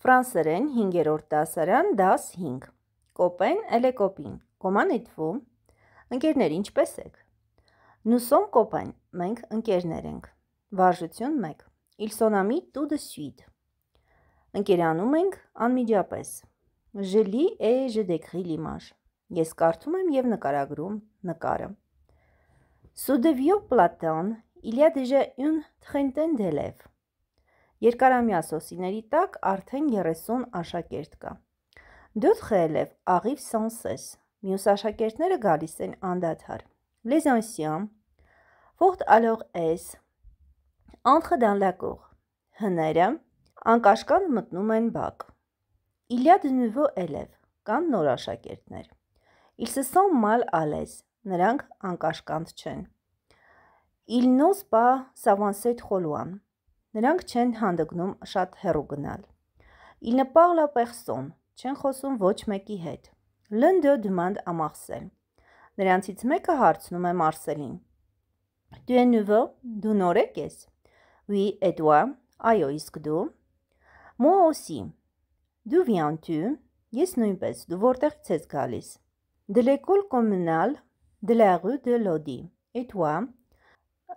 Ֆրանսերեն 5-րդ դասարան, դաս 5։ Կոպեն էլեկոպին։ Կոմանիտվում։ Ընկերներ, ինչպե՞ս եք։ Նուսոմ կոպեն։ Մենք ընկերներ ենք։ Վարժություն 1։ Իլսոնամի տու դե սուիտ։ Ընկերանում ենք անմիջապես։ Ժելի է ժդեքրի լիմաժ։ Ես կարդում եմ եւ նկարագրում նկարը։ Սուդեվիո Պլատան, il y a déjà une trentaine d'élèves. Երկարամյա սոսիների տակ արդեն 30 աշակերտ կա։ Դոց խելև աղիվ սանսես։ Մյուս աշակերտները գալիս են անդադար։ Les anciens portent alors es entre dans la cour։ Հները անկաշկան մտնում են բակ։ Il y a de nouveaux élèves։ Կան նոր աշակերտներ։ Ils se sentent mal à l'aise։ Նրանք անկաշկանդ չեն։ Ils n'osent pas s'avancer trop loin։ Նրանք չեն հանդգնում շատ հեռու գնալ։ Il ne parle à personne, չեն խոսում ոչ մեկի հետ։ L'un d'eux demande à Marcel. Նրանցից մեկը հարցնում է Մարսելին. Tu es nouveau, դու նոր ես։ Oui, et toi? Այո, իսկ դու։ Moi aussi. D'où viens-tu? Ես նույնպես, դու որտեղից ես գալիս։ De l'école communale de la rue de Lodi. Et toi?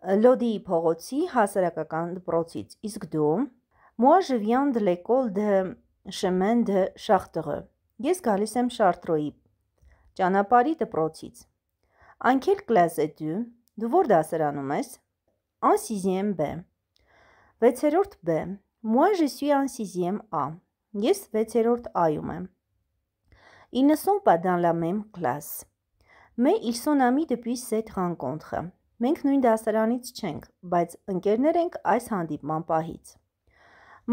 Լոդիի փողոցի հասարակական դպրոցից։ Իսկ դու Moi je viens de l'école de chemin de Chartreux։ Ես գալիս եմ Շարտրոյի ճանապարհի դպրոցից։ En quelle classe es-tu Դու որ դասարանում ես En 6e B։ 6-րդ B։ Moi je suis en 6e A։ Ես 6-րդ A-ում եմ։ Ils ne sont pas dans la même classe, mais ils sont amis depuis cette rencontre։ Մենք նույն դասարանից չենք, բայց ընկերներ ենք այս հանդիպման պահից։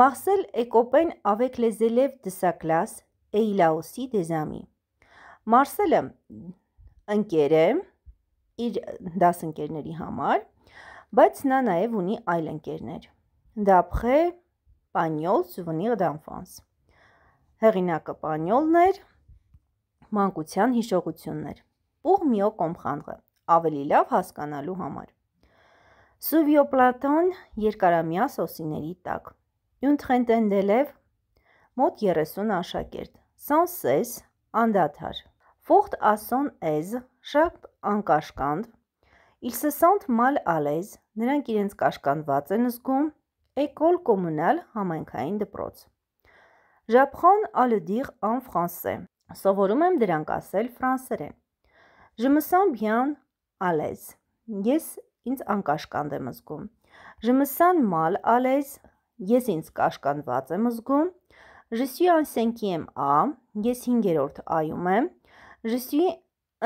Մախսել Էկոպեն ավեկ լեզելև դսակլաս Էիլաոսի դեզամի։ Մարսելը ընկեր է իր դասընկերների համար, բայց նա նաև ունի այլ ընկերներ։ Դափխե Պանյոլ Սուվնիր դանֆանս։ Հեղինակը Պանյոլն էր, մանկության հիշողություններ։ Պուղ միո կոմխանղը ավելի լավ հասկանալու համար։ Սուվիոպլատոն երկարամյա սոսիների տակ։ Յունտխենտենդելև մոտ 30 աշակերտ։ Սանսես անդադար։ Ֆոխտ ասոն էզ շատ անկաշկանդ։ Իլսեսանտ մալ ալեզ նրանք իրենց կաշկանդված են զգում Էկոլ կոմունալ համայնքային դպրոց։ Ժապխոն ալդիղ ան ֆրանսե։ Սովորում եմ դրանք ասել ֆրանսերեն։ Je me sens bien ալես։ Ես ինձ անկաշկանդ եմ զգում։ Ժմսան մալ ալես, ես ինձ կաշկանված եմ զգում։ Je suis ancien A, ես 5-րդ A-ում եմ։ Je suis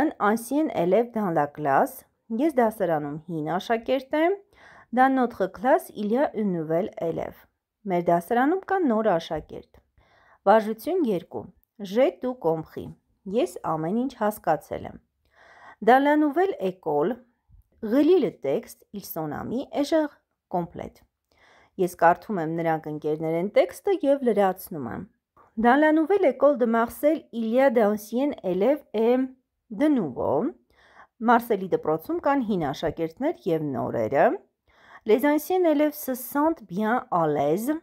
un ancien élève dans la classe, ես դասարանում 5 աշակերտ եմ։ Dans notre classe, il y a un nouvel élève. Մեր դասարանում կա նոր աշակերտ։ Վարժություն 2. J'ai tout compris. Ես ամեն ինչ հասկացել եմ։ Dans la nouvelle école, relis le texte, ils sont amis et je complète. Ես կարդում եմ նրանք ընկերներեն տեքստը եւ լրացնում եմ։ Dans la nouvelle école de Marseille, il y a d'anciens élèves et de nouveaux. Մարսելի դպրոցում կան հին աշակերտներ եւ նորերը։ Les anciens élèves se sentent bien à l'aise.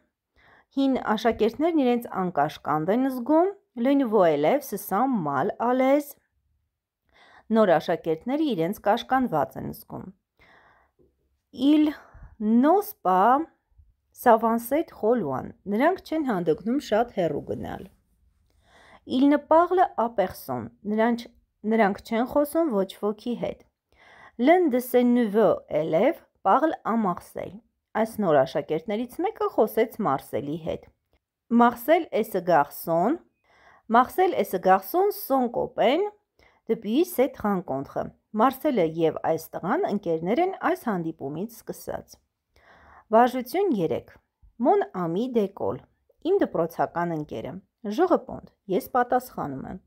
Հին աշակերտներն իրենց անկաշկանդ են զգում։ Les nouveaux élèves se sentent mal à l'aise նոր աշակերտները իրենց կաշկանված են զգում։ Իլ նոսպա սավանսետ խոլուան, նրանք չեն հանդգնում շատ հեռու գնալ։ Իլ նպաղլը ապեղսոն, նրանք, նրանք չեն խոսում ոչ ոքի հետ։ Լն դսենուվո դե էլև պաղլ ամախսել, այս նոր աշակերտներից մեկը խոսեց Մարսելի հետ։ Մարսել էսը գախսոն, Մարսել էսը գախսոն սոն կոպեն, Դպի սետ հանկոնտխը։ Մարսելը եւ այս տղան ընկերներ են այս հանդիպումից սկսած։ Վարժություն 3։ Մոն Ամի Դեկոլ։ Իմ դպրոցական ընկերը։ Ժողը Պոնդ։ Ես պատասխանում եմ։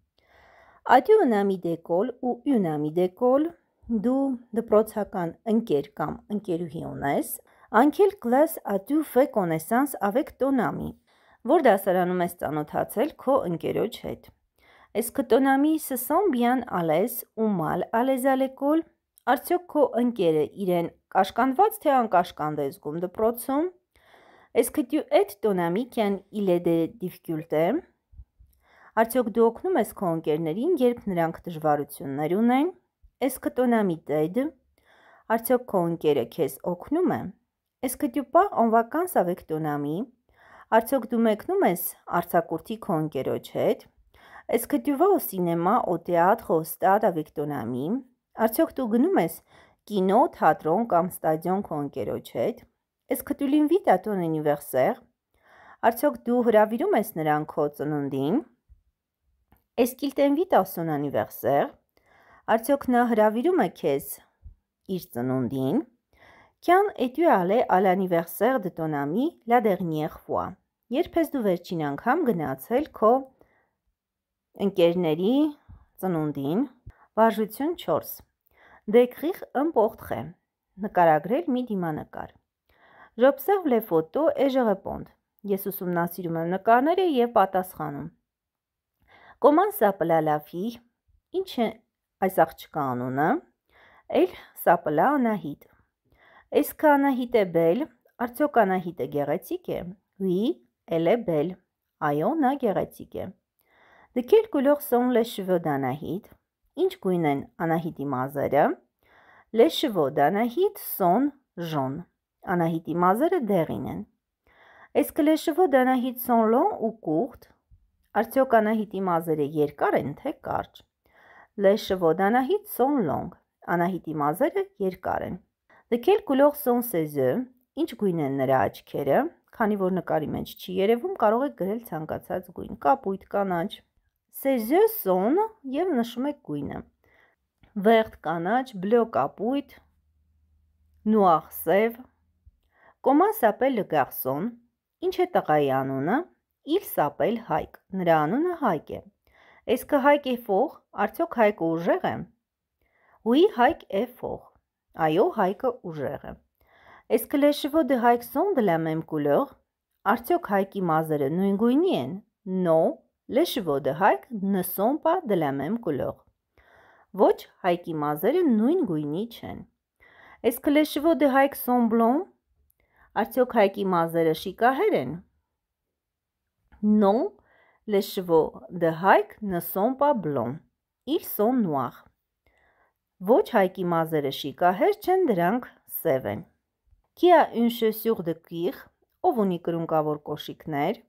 Adieu un ami d'école ou une amie d'école, դու դպրոցական ընկեր կամ ընկերուհի ունես, անքել class à tu fais connaissance avec ton ami, որ դասարանում ես ծանոթացել քո ընկերոջ հետ։ Սկտոնամի սսոմբյան ալես ու մալ ալեզալեկոլ, արդյոք քո ընկերը իրեն կաշկանդված թե անկաշկանդ է զգում դպրոցում, Էսքդյու էդ տոնամիկյան իլեդե դիվկյուլտե, արդյոք դու օգնում ես քո ընկերներին, երբ նրանք դժվարություններ ունեն, էսքտոնամիտեդ, արդյոք քո ընկերը քեզ օգնում է, էսքդյու պա անվական սավեկ տոնամի, արդյոք դու մեկնում ես արցակուրտի քո ընկերոջ հետ, Իսկ դու ո սինեմա, օ թեատր, օ ստադ avec ton ami, արդյոք դու գնում ես կինո, թատրոն կամ ստադիոն քո ընկերոջ հետ։ Իսկ դու լինվիտ à ton anniversaire, արդյոք դու հրավիրում ես նրան քո ծնունդին։ Est-ce qu'il t'invite à son anniversaire? Արդյոք նա հրավիրում է քեզ իր ծնունդին։ Quand es-tu allé à l'anniversaire de ton ami la dernière fois? Երբ ես դու վերջին անգամ գնացել քո ընկերների ծնունդին, վարժություն 4, դեքխիղ ըմպողտխե, նկարագրել մի դիմանկար, ժպսեղ վլեվոտո էժղեպոնդ, ես ուսումնասիրում եմ նկարները և պատասխանում, կոման սապլալավի, ինչ է այս աղջկա անունը, էլ սապլա անահիտ, այսքա անահիտ է բել, արդյոք անահիտը գեղեցիկ է, հույի, էլ է բել, այո, նա գեղեցիկ է, Դքել գուլող սոն լեշվո դանահիտ, ինչ գույն են անահիտի մազերը, լեշվո դանահիտ սոն ժոն, անահիտի մազերը դեղին են։ Իսկ լեշվո դանահիտ սոն լոն ու կուղթ, արդյոք անահիտի մազերը երկար են, թե կարջ։ Լեշվո դանահիտ սոն լոնգ, անահիտի մազերը երկար են։ Դքել գուլող սոն սեզը, ինչ գույն են նրա աչքերը, քանի որ նկարի մեջ չի երևում, կարող եք գրել ցանկացած գույն՝ կապույտ, կանաչ, Սեզյո սոնը եւ նշում է գույնը։ Վերդ կանաչ, բլո կապույտ, նուախ սև, կոմա սապել լգարսոն, ինչ է տղայի անունը, իլ սապել հայկ, նրա անունը հայկ է։ Այսքը հայկ է ֆող, արդյոք հայկը ուժեղ է։ Ուի հայկ է ֆող։ Այո, հայկը ուժեղ է։ Est-ce que les chevaux de Hike sont de la même couleur? Արդյոք հայկի մազերը նույն գույնի են։ No, Լեշվոդը հայկ նսոմպա դլամեմ կուլող։ Ոչ հայկի մազերը նույն գույնի չեն։ Իսկ լեշվոդը հայկ սոմբլոն, արդյոք հայկի մազերը շիկահեր են։ Non, լեշվոդը հայկ նսոմպա բլոն, իր սոն նուախ։ Ոչ հայկի մազերը շիկահեր չեն, դրանք սև են։ Կիա ունշը սյուղ դկիղ, ով ունի կրունկավոր կոշիքներ,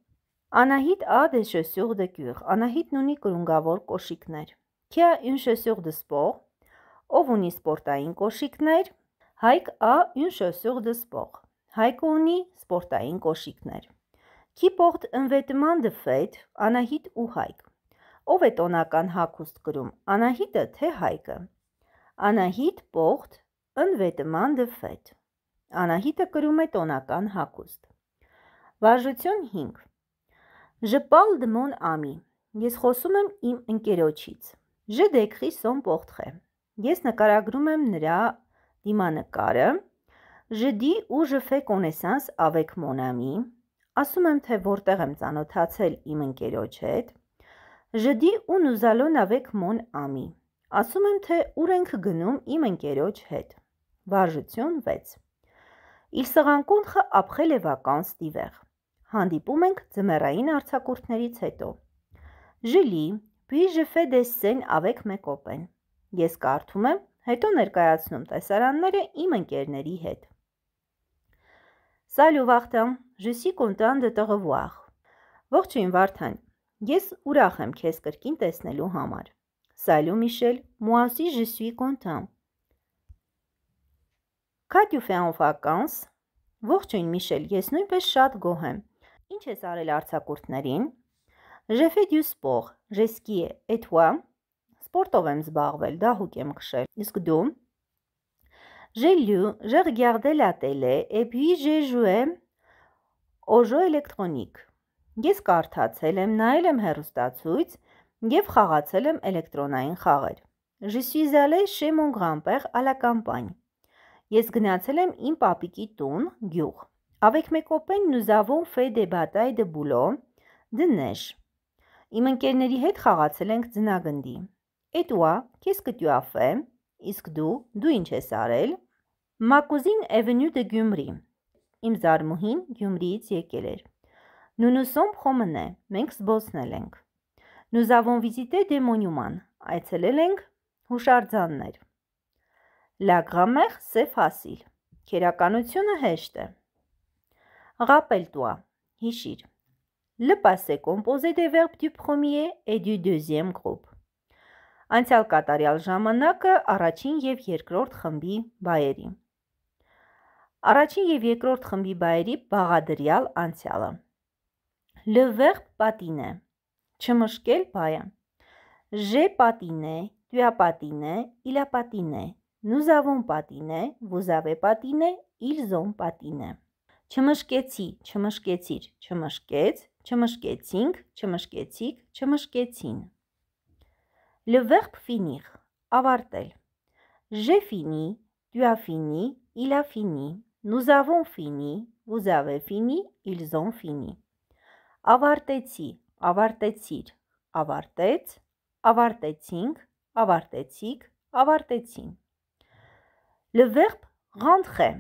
Անահիտ a des դե chaussures de cuir։ Անահիտն ունի կրունգավոր կոշիկներ։ Qui a une chaussure de sport։ Ով ունի սպորտային կոշիկներ։ Հայկ a une chaussure de sport։ Հայկը ունի սպորտային կոշիկներ։ Qui porte un vêtement de fête։ Անահիտ ու Հայկ։ Ով է տոնական հագուստ կրում։ Անահիտը թե Հայկը։ Անահիտ porte un vêtement de fête։ Անահիտը կրում է տոնական հագուստ։ Վարժություն 5 Ժպալդ մոն ամի։ Ես խոսում եմ իմ ընկերոջից։ Ժ դեքրի սոն պողտխե։ Ես նկարագրում եմ նրա դիմանկարը։ Ժդի ու ժֆե կոնեսանս ավեք մոնամի։ Ասում եմ, թե որտեղ եմ ծանոթացել իմ ընկերոջ հետ։ Ժդի ու նուզալոն ավեք մոն ամի։ Ասում եմ, թե ուր ենք գնում իմ ընկերոջ հետ։ Վարժություն 6։ Իր սղանկունքը ապխել է վականս դիվեղ։ Հանդիպում ենք ձմեռային արձակուրդներից հետո։ Ժիլի, բիժեֆե դեսսեն ավեք մեկոպեն։ Ես կարդում եմ, հետո ներկայացնում տեսարանները իմ ընկերների հետ։ Սալու վախտամ, ժսի կոնտան դե տղվուախ։ Ողջույն Վարդան, ես ուրախ եմ քեզ կրկին տեսնելու համար։ Սալու Միշել, մուասի ժսի կոնտան։ Կատյուֆե անվականս, ողջույն Միշել, ես նույնպես շատ գոհ եմ։ Ինչ ես արել արցակուրտներին։ Je fais du sport, je skie, et toi? Սպորտով եմ զբաղվել, դահուկ եմ քշել։ Իսկ դու։ J'ai lu, j'ai regardé la télé et puis j'ai joué au jeu électronique։ Ես կարդացել եմ, նայել եմ հեռուստացույց եւ խաղացել եմ էլեկտրոնային խաղեր։ Je suis allé chez mon grand-père à la campagne։ Ես գնացել եմ իմ պապիկի տուն, գյուղ։ Հավեկմեկոպեն նու զավոն ֆե դեբատայ դե բուլո դներ։ Իմ ընկերների հետ խաղացել ենք ձնագնդի։ Էտուա, քեզ կտյուաֆե, իսկ դու, դու ինչ ես արել։ Մակուզին Էվենյու դե Գյումրի։ Իմ զարմուհին Գյումրիից եկել էր։ Նունուսոմ խոմնե, մենք զբոսնել ենք։ Նու զավոն վիզիտե դե մոնյուման, այցելել ենք հուշարձաններ։ Լա գրամեր սեֆ հասիլ։ Քերականությունը հեշտ է։ Rappelle-toi, Hichir. Le passé composé des verbes du premier et du deuxième groupe. Անցյալ կատարյալ ժամանակը առաջին եւ երկրորդ խմբի բայերի։ Առաջին եւ երկրորդ խմբի բայերի բաղադրյալ անցյալը։ Le verbe patiner. Չմշկել բայը։ J'ai patiné, tu as patiné, il a patiné. Nous avons patiné, vous avez patiné, ils ont patiné չմշկեցի, չմշկեցիր, չմշկեց, չմշկեցինք, չմշկեցիք, չմշկեցին։ Le verbe finir, ավարտել։ J'ai fini, tu as fini, il a fini, nous avons fini, vous avez fini, ils ont fini։ Ավարտեցի, ավարտեցիր, ավարտեց, ավարտեցինք, ավարտեցիք, ավարտեցին։ Le verbe rentrer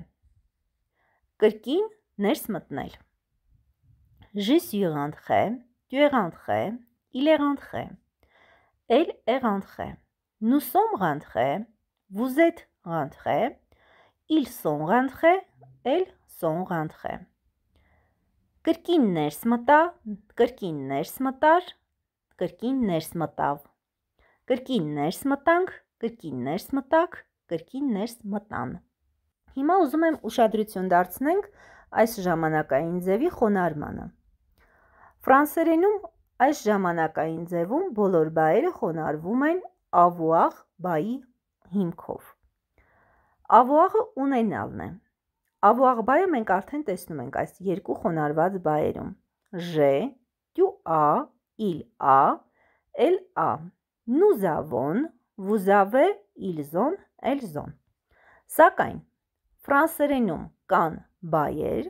կրկին ներս մտնել։ Je suis rentré, tu es rentré, il est rentré. Elle est rentrée. Nous sommes rentrés, vous êtes rentrés, ils sont rentrés, elles sont rentrées. Կրկին ներս մտա, կրկին ներս մտար, կրկին ներս մտավ։ Կրկին ներս մտանք, կրկին ներս մտակ, կրկին ներս մտան։ Հիմա ուզում եմ ուշադրություն դարձնենք այս ժամանակային ձևի խոնարհմանը։ Ֆրանսերենում այս ժամանակային ձևում բոլոր բայերը խոնարհվում են ավուաղ բայի հիմքով։ Ավուաղը ունենալն է։ Ավուաղ բայը մենք արդեն տեսնում ենք այս երկու խոնարհված բայերում։ Ժ, դյու ա, իլ ա, էլ ա։ Նուզավոն, վուզավե, իլզոն, էլզոն։ Սակայն ֆրանսերենում կան բայեր։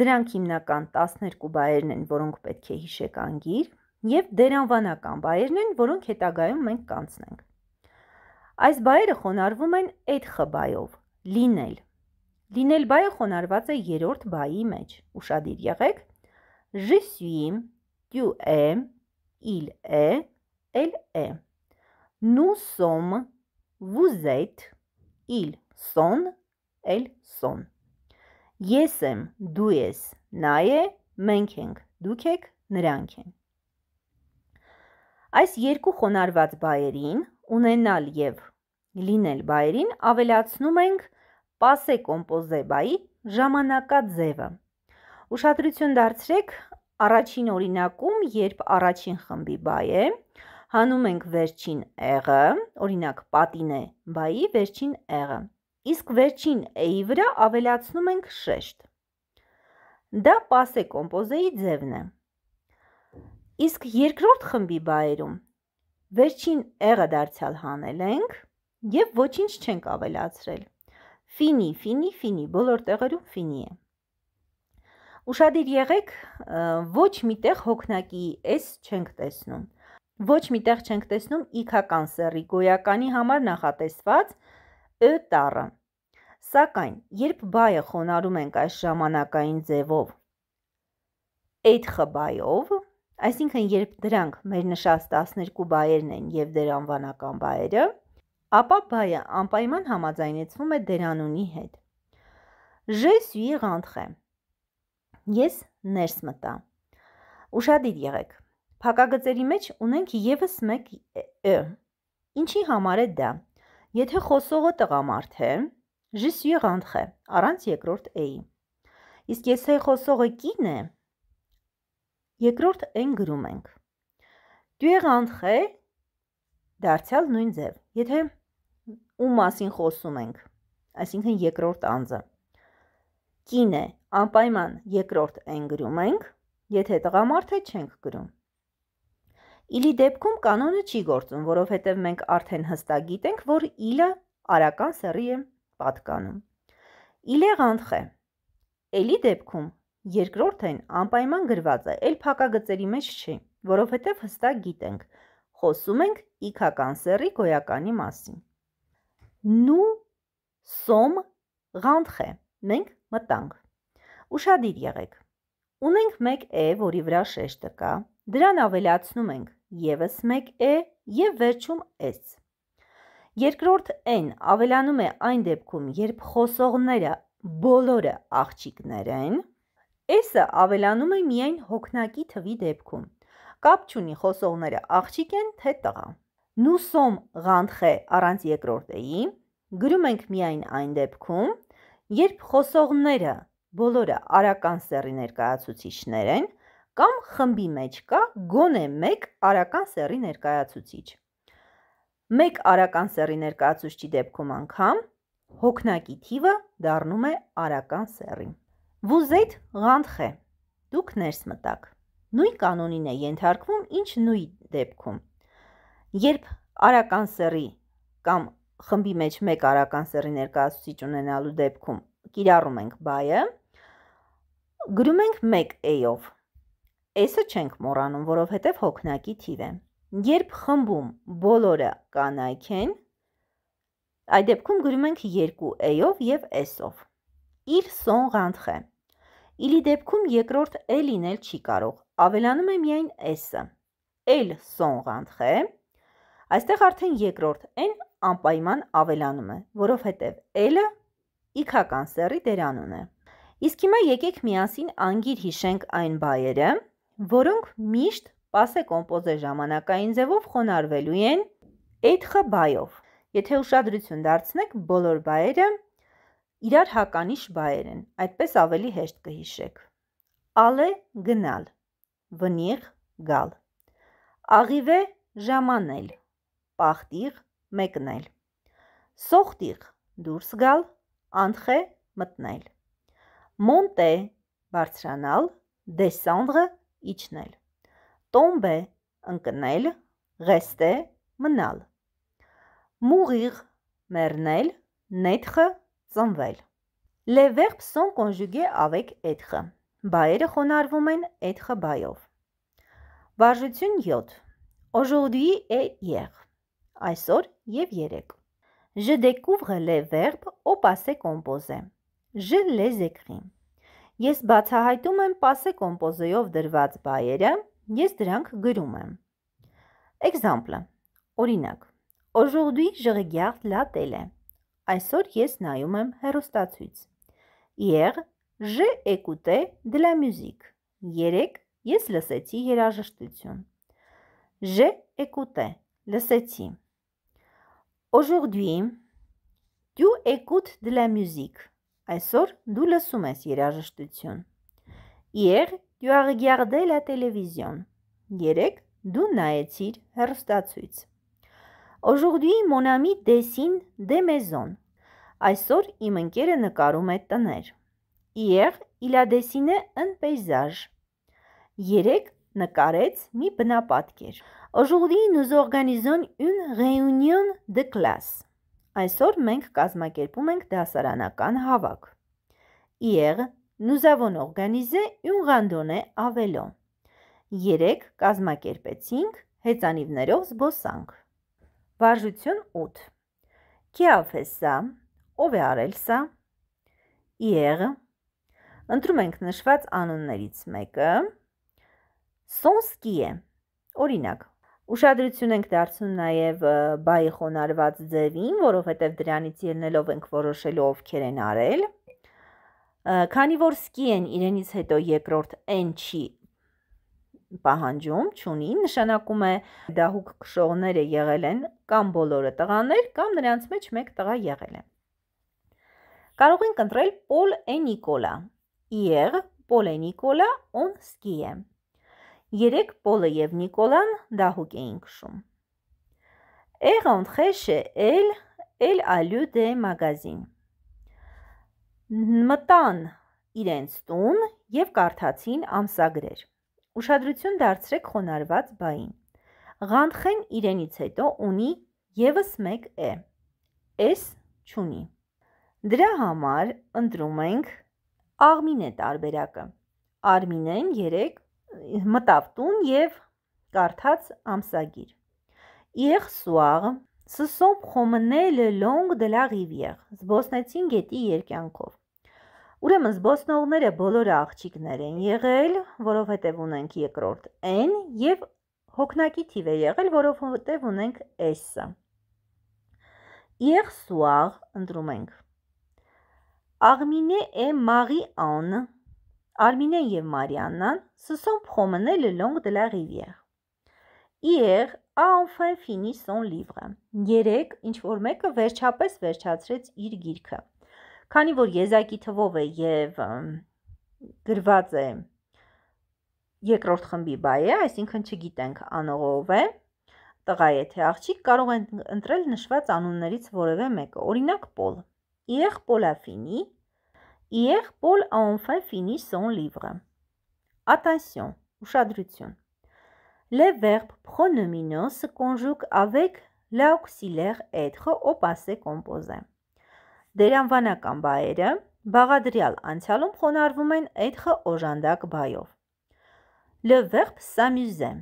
Դրանք հիմնական 12 բայերն են, որոնք պետք է հիշեք անգիր, եւ դերանվանական բայերն են, որոնք հետագայում մենք կանցնենք։ Այս բայերը խոնարվում են էթխը բայով՝ լինել։ Լինել բայը խոնարված է երրորդ բայի մեջ։ Ուշադիր եղեք։ Je suis, tu es, il est, elle est։ Nous sommes, vous êtes, ils sont, elles sont։ Ես եմ, դու ես, նա է, մենք ենք, դուք եք, նրանք են։ Այս երկու խոնարված բայերին ունենալ եւ լինել բայերին ավելացնում ենք պասե կոմպոզեբայի ժամանակաձևը։ Ուշադրություն դարձրեք առաջին օրինակում, երբ առաջին խմբի բայ է, հանում ենք վերջին եղը, օրինակ պատին է բայի վերջին եղը իսկ վերջին էի վրա ավելացնում ենք շեշտ։ Դա պասե կոմպոզեի ձևն է։ Իսկ երկրորդ խմբի բայերում վերջին եղը դարձյալ հանել ենք և ոչինչ չենք ավելացրել։ Ֆինի, ֆինի, ֆինի, բոլոր տեղերում ֆինի է։ Ուշադիր եղեք, ոչ միտեղ հոգնակի S չենք տեսնում։ Ոչ միտեղ չենք տեսնում իքական սերի գոյականի համար նախատեսված Ը տառը։ Սակայն, երբ բայը խոնարում ենք այս ժամանակային ձևով, այդ խբայով, այսինքն երբ դրանք մեր նշած 12 բայերն են եւ դեր անվանական բայերը, ապա բայը անպայման համաձայնեցվում է դերանունի հետ։ Je suis rentré։ Ես ներս մտա։ Ուշադիր եղեք։ Փակագծերի մեջ ունենք եւս մեկ ը։ Ինչի համար է դա։ Եթե խոսողը տղամարդ է, je suis rentré, առանց երկրորդ a-ի։ Իսկ եթե խոսողը կին է, երկրորդ n գրում ենք։ Tu es rentré, դարձյալ նույն ձև։ Եթե ու մասին խոսում ենք, այսինքն երկրորդ անձը։ Կին է, անպայման երկրորդ n գրում ենք, եթե տղամարդ է չենք գրում։ Իլի դեպքում կանոնը չի գործում, որովհետև մենք արդեն հստակ գիտենք, որ իլը արական սեռի է պատկանում։ Իլեղանտխե։ Էլի դեպքում երկրորդն անպայման գրված է, ել փակագծերի մեջ չի, որովհետև հստակ գիտենք, խոսում ենք իքական սեռի գոյականի մասին։ Նու սոմ ղանտխե։ Մենք մտանք։ Ուշադիր եղեք։ Ունենք մեկ է, որի վրա շեշտը կա, դրան ավելացնում ենք եւս 1 է եւ վերջում s։ Երկրորդ n ավելանում է այն դեպքում, երբ խոսողները բոլորը աղջիկներ են, s-ը ավելանում է միայն հոգնակի թվի դեպքում։ Կապ չունի խոսողները աղջիկ են թե տղա։ Նուսոմ ղանթխե առանց երկրորդ էի գրում ենք միայն այն դեպքում, երբ խոսողները բոլորը արական սեռի ներկայացուցիչներ են, կամ խմբի մեջ կա գոնե մեկ արական սեռի ներկայացուցիչ։ Մեկ արական սեռի ներկայացուցիչի դեպքում անգամ հոգնակի թիվը դառնում է արական սեռին։ Վուզեյթ ղանթխե։ Դուք ներս մտաք։ Նույն կանոնին է ենթարկվում, ինչ նույն դեպքում։ Երբ արական սեռի կամ խմբի մեջ մեկ արական սեռի ներկայացուցիչ ունենալու դեպքում կիրառում ենք բայը, գրում ենք 1a-ով Էսը չենք մոռանում, որովհետև հոգնակի թիվ է։ Երբ խմբում բոլորը կանայք են, այդ դեպքում գրում ենք 2 a-ով եւ s-ով։ Իր սոն ղանթխ է։ Իլի դեպքում երկրորդ է լինել չի կարող, ավելանում է միայն s-ը։ L սոն ղանթխ է։ Այստեղ արդեն երկրորդ n անպայման ավելանում է, որովհետև L-ը իքական սեռի դերանուն է։ Իսկ հիմա եկեք միասին անգիր հիշենք այն բայերը, որոնք միշտ պասե կոմպոզե ժամանակային ձևով խոնարհվելու են էթխը բայով։ Եթե ուշադրություն դարձնեք, բոլոր բայերը իրար հականիշ բայեր են, այդպես ավելի հեշտ կհիշեք։ Ալե գնալ, վնիղ գալ։ Աղիվե ժամանել, պախտիղ մեկնել։ Սողտիղ դուրս գալ, անտխե մտնել։ Մոնտե բարձրանալ, դեսանդրը իջնել։ Տոմբ է ընկնել, ղեստ է մնալ։ Մուղիղ մեռնել, նետխը ծնվել։ Le verbe son conjugué avec être. Բայերը խոնարվում են être բայով։ Վարժություն 7. Aujourd'hui et hier. Այսօր եւ երեկ։ Je découvre les verbes au passé composé. Je les écris. Ես բացահայտում եմ պասե կոմպոզոյով դրված բայերը, ես դրանք գրում եմ։ Էգզամպլը։ Օրինակ. Aujourd'hui, je regarde la télé. Այսօր ես նայում եմ հեռուստացույց։ Hier, j'ai écouté de la musique. Երեք ես լսեցի երաժշտություն։ J'ai écouté. Լսեցի։ Aujourd'hui, tu écoutes de la musique. Այսօր դու լսում ես երաժշտություն։ Hier, tu as regardé la télévision. Երեք դու նայեցիր հեռուստացույց։ Aujourd'hui, mon ami dessine des maisons. Այսօր իմ ընկերը նկարում է տներ։ Hier, il a dessiné un paysage. Երեք նկարեց մի բնապատկեր։ Aujourd'hui, nous organisons une réunion de classe. Այսօր մենք կազմակերպում ենք դասարանական հավաք։ Իեղ նուզավոն օրգանիզե ուն ռանդոնե ավելո։ Երեք կազմակերպեցինք հեծանիվներով զբոսանք։ Վարժություն 8։ Կիաֆեսա, ով է արել սա։ Իեղ Ընտրում ենք նշված անուններից մեկը։ Սոնսկի է։ Օրինակ, Ուշադրություն ենք դարձնում նաև բայի խոնարված ձևին, որովհետև դրանից ելնելով ենք որոշելու ովքեր են արել։ Քանի որ սկի են իրենից հետո երկրորդ n չի պահանջում, ճունի, նշանակում է դահուկ քշողները եղել են կամ բոլորը տղաներ, կամ նրանց մեջ մեկ տղա եղել է։ Կարող ենք ընտրել Պոլ Էնիկոլա։ Իեղ Պոլ Էնիկոլա on ski-ը երեք Պոլը և Նիկոլան դահուկ էին քշում։ Եղա ունտխեշե էլ էլ ալյու դե մագազին։ Մտան իրենց տուն և կարդացին ամսագրեր։ Ուշադրություն դարձրեք խոնարված բային։ Ղանթխեն իրենից հետո ունի եւս մեկ է։ S չունի։ Դրա համար ընտրում ենք Աղմինե տարբերակը։ Արմինեն 3 մտավ տուն եւ կարդաց ամսագիր։ Իր սուար սսոմ խոմնել լոնգ դե լա ռիվիեր։ Զբոսնեցին գետի երկյանքով։ Ուրեմն զբոսնողները բոլորը աղջիկներ են եղել, որովհետև ունենք երկրորդ N եւ հոգնակի թիվ է եղել, որովհետև ունենք S-ը։ Hier soir ընդրում ենք։ Armine et Marie-Anne Արմինեն եւ Մարիաննան se sont promenées le long de la rivière։ Hier a enfin fini son livre։ Երեք ինչ որ մեկը վերջապես վերջացրեց իր գիրքը։ Քանի որ եզակի թվով է եւ գրված է երկրորդ խմբի բայը, այսինքն չգիտենք անողով է, տղա է թե աղջիկ, կարող են ընտրել նշված անուններից որևէ մեկը։ Օրինակ Պոլ։ Իր Պոլա ֆինի Hier, Paul a enfin fini son livre. Attention, ուշադրություն։ Les verbes pronominaux se conjuguent avec l'auxiliaire être au passé composé։ Դերանվանական բայերը բաղադրյալ անցյալում խոնարհվում են être օժանդակ բայով։ Le verbe s'amuser,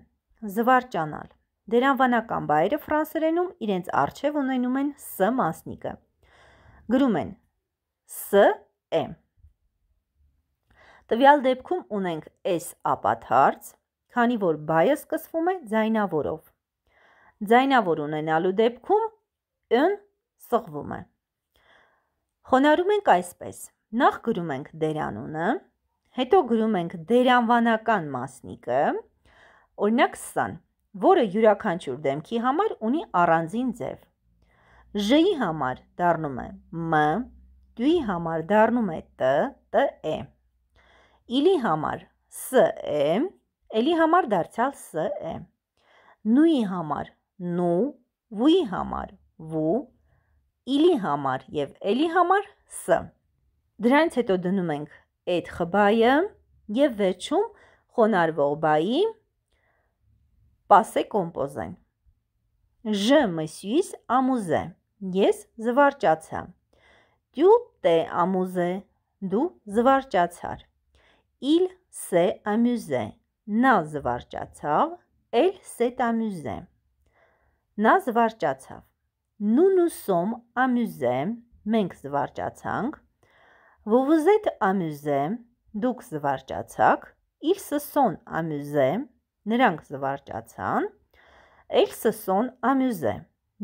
զվարճանալ։ Դերանվանական բայերը ֆրանսերենում իրենց արժև ունենում են ս մասնիկը։ Գրում են ս է։ Տվյալ դեպքում ունենք S ապաթարց, քանի որ բայը սկսվում է ձայնավորով։ Ձայնավոր ունենալու դեպքում ն սղվում է։ Խոնարհում ենք այսպես. նախ գրում ենք դերանունը, հետո գրում ենք դերանվանական մասնիկը, օրինակ սան, որը յուրաքանչյուր դեմքի համար ունի առանձին ձև։ Ժ-ի համար դառնում է մ, դուի համար դառնում է տ, տ է։ Իլի համար ս է, էլի համար դարձյալ ս է։ Նույի համար նու, վույի համար վու, իլի համար եւ էլի համար ս։ Դրանից հետո դնում ենք այդ խբայը եւ վերջում խոնարհվող բայի պասե կոմպոզեն։ Ժ մսյուիս ամուզե։ Ես զվարճացա։ Տյուտ է ամուզե, դու զվարճացար։ Իլ սե ամյուզե, նա զվարճացավ, էլ սետ ամյուզե։ Նա զվարճացավ։ Նունուսոմ ամյուզե, մենք զվարճացանք։ Վովուզետ ամյուզե, դուք զվարճացաք։ Իլ սսոն ամյուզե, նրանք զվարճացան։ Էլ սսոն ամյուզե,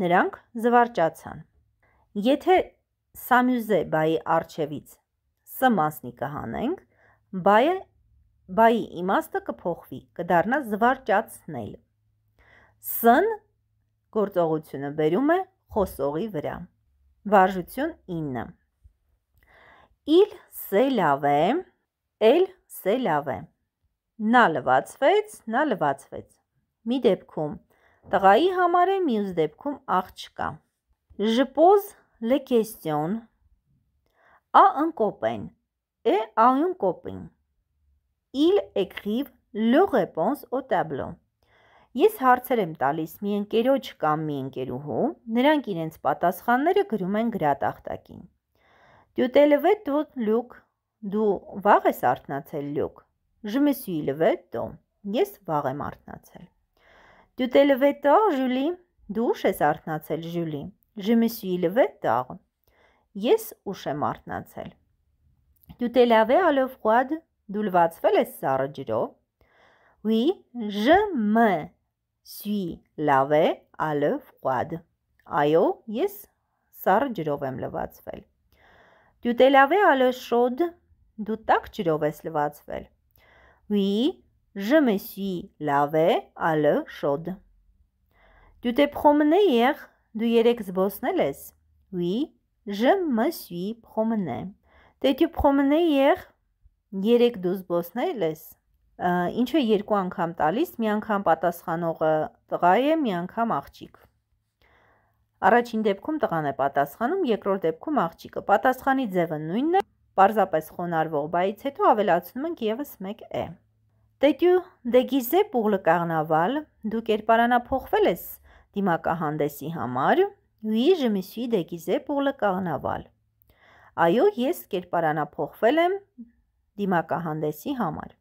նրանք զվարճացան։ Եթե Սամյուզե բայի արջևից Ս մասնիկը հանենք, բայը բայի իմաստը կփոխվի, կդառնա զվարճացնել։ Ս-ն գործողությունը բերում է խոսողի վրա։ Վարժություն 9։ Իլ սե լավ է, էլ սե լավ է։ Նա լվացվեց, նա լվացվեց։ Մի դեպքում տղայի համար է, մյուս դեպքում աղջկա։ Ժպոզ le question a un copain et à une copine. Ils écrivent leur réponse au tableau. Ես հարցեր եմ տալիս մի ընկերոջ կամ մի ընկերուհու, նրանք իրենց պատասխանները գրում են գրատախտակին։ Tu t'es levé tôt, Luc. Դու վաղ ես արթնացել, Luc. Je me suis levé tôt. Ես վաղ եմ արթնացել։ Tu t'es levé tôt, Julie. Դու ուշ ես արթնացել, Julie։ Je me suis levé tard. Ես ուշ եմ արթնացել։ Tu t'es lavé à l'eau froide? Դու լվացվել ես սառը ջրով։ Oui, je me suis lavé à l'eau froide. Այո, ես սառը ջրով եմ լվացվել։ Tu t'es lavé à l'eau chaude? Դու տաք ջրով ես լվացվել։ Oui, Je me suis lavé à l'eau chaude. Tu t'es promené hier Դու երեք զբոսնել ես։ Oui, je me suis promené. Դե դու promené եղ երեք դու զբոսնել ես։ Ինչու երկու անգամ տալիս, մի անգամ պատասխանողը տղա է, մի անգամ աղջիկ։ Առաջին դեպքում տղան է պատասխանում, երկրորդ դեպքում աղջիկը։ Պատասխանի ձևը նույնն է, պարզապես խոնարհվող բայից հետո ավելացնում ենք եւս 1 է։ Դե դու դեգիզե pour le carnaval, դու կերպարանափոխվել ես դիմակահանդեսի համար «Oui, je me suis déguisé pour le carnaval»։ Այո, ես կերպարանափոխվել եմ դիմակահանդեսի համար։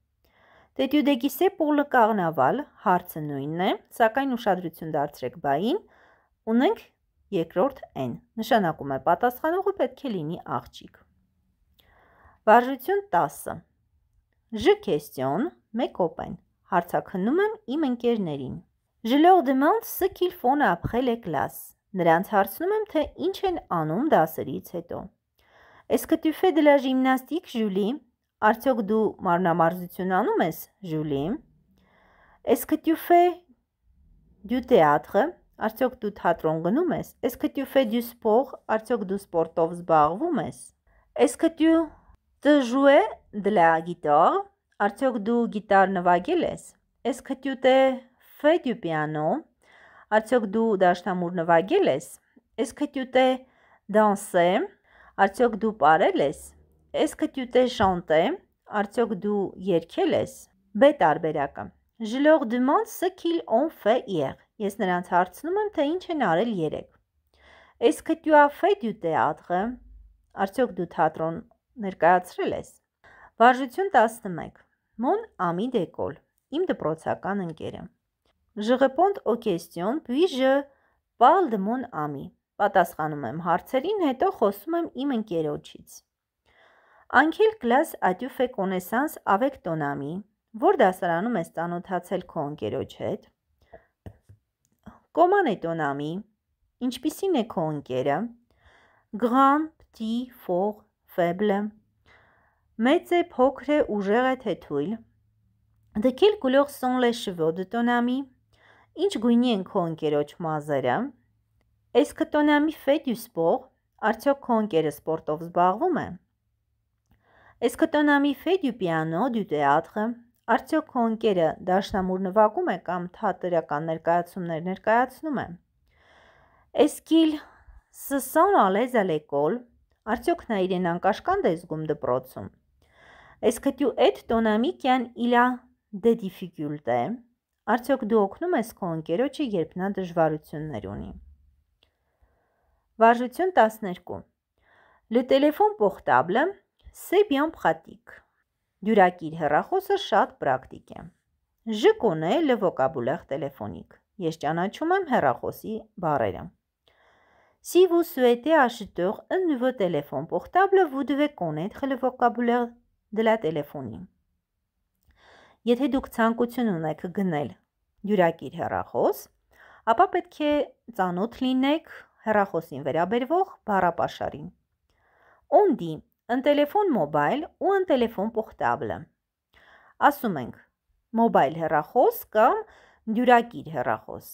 Te tu déguisé pour le carnaval? Հարցը նույնն է, սակայն ուշադրություն դարձրեք բային։ Ունենք երկրորդ n։ Նշանակում է պատասխանողը պետք է լինի աղջիկ։ Վարժություն 10։ Je question, մեկ օպեն։ Հարցաքննում եմ իմ ընկերներին։ Je leur demande ce qu'ils font après les classes. Նրանց հարցնում եմ, թե ինչ են անում դասերից հետո։ Est-ce que tu fais de la gymnastique, Julie? Արդյոք դու մարմնամարզություն անում ես, Julie? Est-ce que tu fais du théâtre? Արդյոք դու թատրոն գնում ես? Est-ce que tu fais du sport? Արդյոք դու սպորտով զբաղվում ես? Est-ce que tu te joues de la guitare? Արդյոք դու գիտար նվագել ես? Est-ce que tu te Ֆեդյուպիանո, արդյոք դու դաշնամուր նվագել ես։ Էս կտյուտե դանսե, արդյոք դու պարել ես։ Էս կտյուտե շանտե, արդյոք դու երգել ես։ Բ տարբերակը։ Je leur demande ce qu'ils ont fait hier։ Ես նրանց հարցնում եմ, թե ինչ են արել երեկ։ Էս կտյու աֆե դու թեատրը, արդյոք դու թատրոն ներկայացրել ես։ Վարժություն 11։ Մոն Ամի Դեկոլ, իմ դպրոցական ընկերը։ Je réponds aux questions, puis je parle de mon ami. Պատասխանում եմ հարցերին, հետո խոսում եմ իմ ընկերոջից։ Անքել կլաս ադյու ֆե կոնեսանս ավեկ տոնամի, որ դասարանում ես ծանոթացել քո ընկերոջ հետ։ Կոման է տոնամի, ինչպիսին է քո ընկերը։ Grand, petit, fort, faible։ Մեծ է, փոքր է, ուժեղ է, թե թույլ։ De quelle couleur sont les cheveux de ton ami Ինչ գույնի են քո ընկերոջ մազերը։ Այս քտոնամի ֆեդյուսպող արդյոք քո ընկերը սպորտով զբաղվում է։ Այս քտոնամի ֆեդյուպիանո դու տեատրը արդյոք քո ընկերը դաշնամուր նվագում է կամ թատերական ներկայացումներ ներկայացնում է։ Այս գիլ սսոն ալեզ ալեկոլ արդյոք նա իրեն անկաշկանդ է զգում դպրոցում։ Այս քտյու էդ տոնամիկյան իլա դեդիֆիկուլտե Արդյոք դու օգնում ես քո ընկերոջը, երբ նա դժվարություններ ունի։ Վարժություն 12։ Լե տելեֆոն պոխտաբլը սե բիան պխատիկ։ Դյուրակիր հեռախոսը շատ պրակտիկ է։ Ժկոնե լե վոկաբուլեղ տելեֆոնիկ։ Ես ճանաչում եմ հեռախոսի բառերը։ Si vous souhaitez acheter un nouveau téléphone portable, vous devez connaître le vocabulaire de la téléphonie. Եթե դուք ցանկություն ունեք գնել յուրակիր հեռախոս, ապա պետք է ծանոթ լինեք հեռախոսին վերաբերվող բառապաշարին։ Ունդի ընտելեֆոն մոբայլ ու ընտելեֆոն պոխտաբլը։ Ասում ենք մոբայլ հեռախոս կամ դյուրակիր հեռախոս։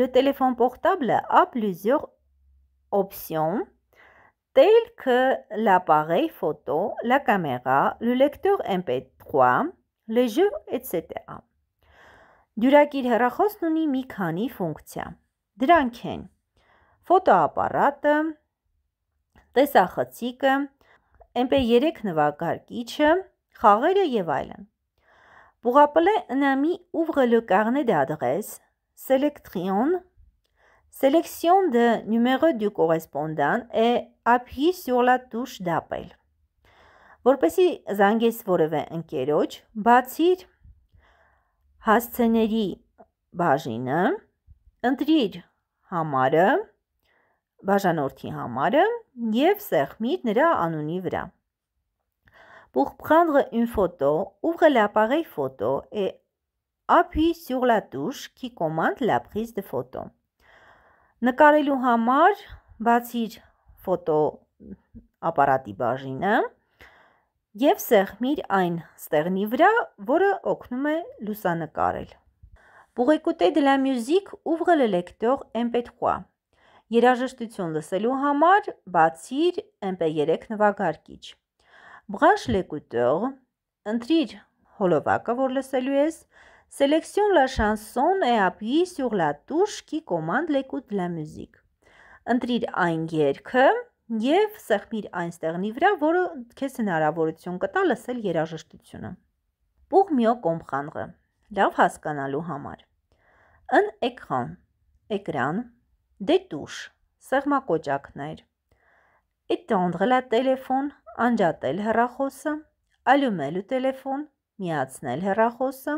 Le téléphone portable a plusieurs options telles que l'appareil photo, la caméra, le lecteur MP3, լեժը, etc. Դյուրակիր հեռախոսն ունի մի քանի ֆունկցիա։ Դրանք են. ֆոտոապարատը, տեսախցիկը, MP3 նվագարկիչը, խաղերը եւ այլն։ Pour appeler un ami, ouvre le carnet d'adresses, sélectionne, sélectionne le numéro du correspondant et appuie sur la touche d'appel որպեսի զանգես որևէ ընկերոջ, բացիր հասցեների բաժինը, ընտրիր համարը, բաժանորդի համարը և սեղմիր նրա անունի վրա։ Pour prendre une photo, ouvrez l'appareil photo et appuie sur la touche qui commande la prise de photo. Նկարելու համար բացիր ֆոտո ապարատի բաժինը, եւ սեղմիր այն ստեղնի վրա, որը օգնում է լուսանկարել։ Pour écouter de la musique, ouvre le lecteur MP3։ Երաժշտություն լսելու համար բացիր MP3 նվագարկիչ։ Branche l'écouteur, ընտրիր հոլովակը, որ լսելու ես, sélectionne la chanson et appuie sur la touche qui commande l'écoute de la musique։ Ընտրիր այն երգը, եւ սեղմիր այն ստեղնի վրա, որը քեզ հնարավորություն կտա լսել երաժշտությունը։ Պուղմիո կոմխանղը լավ հասկանալու համար։ Ըն էկրան, էկրան, դետուշ, սեղմակոճակներ։ Étendre la téléphone, անջատել հեռախոսը, allumelu téléphone, միացնել հեռախոսը,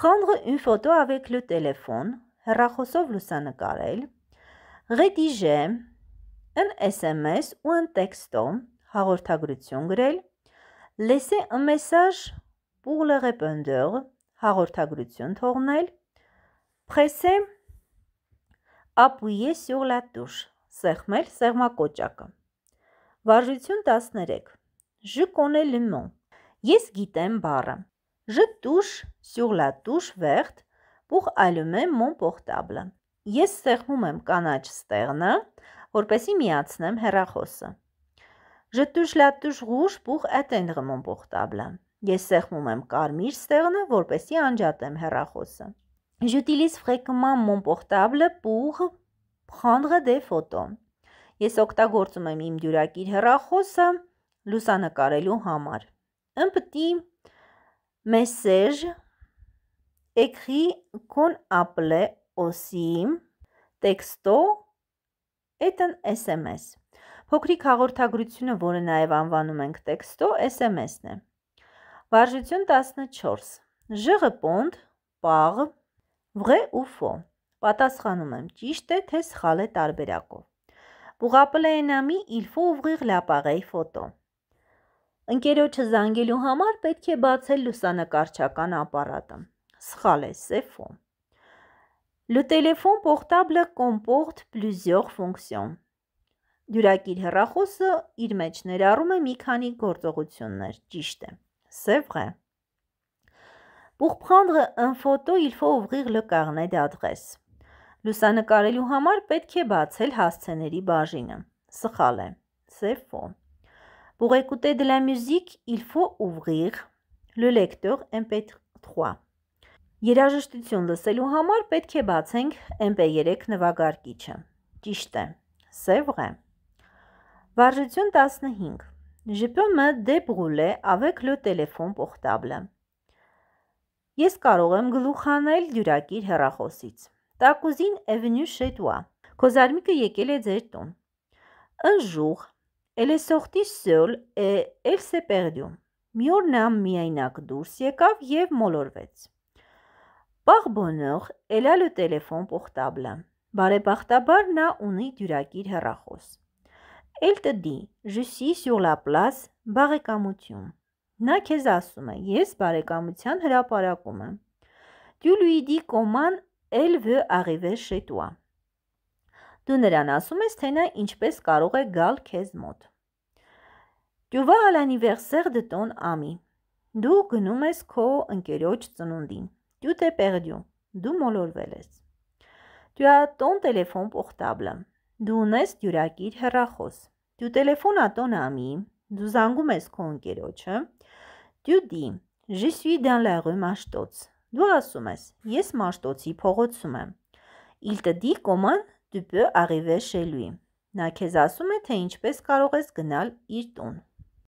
prendre une photo avec le téléphone, հեռախոսով լուսանկարել, rédiger În SMS ou în texto, հաղորդագրություն գրել, laisser un message pour le répondeur, հաղորդագրություն թողնել, presser, appuyer sur la touche, սեղմել սեղմակոճակը։ Վարժություն 13. Je connais le mot. Ես գիտեմ բառը։ Je touche sur la touche verte pour allumer mon portable. Ես սեղմում եմ կանաչ ստեղնը, որպեսի միացնեմ հերախոսը։ Ժտուշ լատուշ ղուշ բուխ ատեն ղմոն բոխտաբլա։ Ես սեղմում եմ կարմիր ստեղնը, որպեսի անջատեմ հերախոսը։ J'utilise fréquemment mon portable pour prendre des photos։ Ես օգտագործում եմ իմ դյուրակիր հեռախոսը լուսանկարելու համար։ Un petit message écrit qu'on appelait aussi texto էտն SMS։ Փոքրիկ հաղորդագրությունը, որը նաև անվանում ենք տեքստո, SMS-ն է։ Վարժություն 14։ Ժը պոնդ, պաղ, վղե ու ֆո։ Պատասխանում եմ՝ ճիշտ է, թե սխալ է տարբերակով։ Բուղապլեյնամի իլֆո ուղիղ լապաղեի ֆոտո։ Ընկերոջը զանգելու համար պետք է բացել լուսանկարչական ապարատը։ Սխալ է, սեֆոն։ Le téléphone portable comporte plusieurs fonctions. Դյուրակիր հեռախոսը իր մեջ ներառում է մի քանի գործողություններ, ճիշտ է։ C'est vrai. Pour prendre un photo, il faut ouvrir le carnet d'adresse. Լուսանկարելու համար պետք է բացել հասցեների բաժինը։ Սխալ է։ C'est faux. Pour écouter de la musique, il faut ouvrir le lecteur MP3. Երաժշտություն լսելու համար պետք է բացենք MP3 նվագարկիչը։ Ճիշտ է։ Սևղ է։ Վարժություն 15 Je peux me débrouiller avec le téléphone portable։ Ես կարող եմ գլուխանել դյուրակիր հեռախոսից։ Տակուզին Avenue chez toi։ Կոզարմիկը եկել է ձեր տուն։ Un jour, elle est sortie seule et elle s'est perdue։ Մի օր նա միայնակ դուրս եկավ եւ մոլորվեց։ Պաղ բոնող էլալը տելեֆոն պոխտաբլը։ Բարեպախտաբար նա ունի դյուրակիր հեռախոս։ Էլ տդի, ժուսի սյուղլապլաս բարեկամություն։ Նա քեզ ասում է, ես բարեկամության հրապարակում եմ։ Դյուլուիդի կոման էլ վ աղիվե շետուա։ Դու նրան ասում ես, թե նա ինչպես կարող է գալ քեզ մոտ։ Դու վա ալանիվերսեր դտոն ամի։ Դու գնում ես քո ընկերոջ ծնունդին։ Tu t'es perdu. Դու մոլորվել ես։ Tu as ton téléphone portable. Դու ունես դյուրակիր հեռախոս։ Tu téléphone à ton ami. Դու զանգում ես քո ընկերոջը։ Tu dis: Je suis dans la rue Mashtots. Դու ասում ես. Ես Մաշտոցի փողոցում եմ։ Il te dit comment tu peux arriver chez lui. Նա քեզ ասում է, թե ինչպես կարող ես գնալ իր տուն։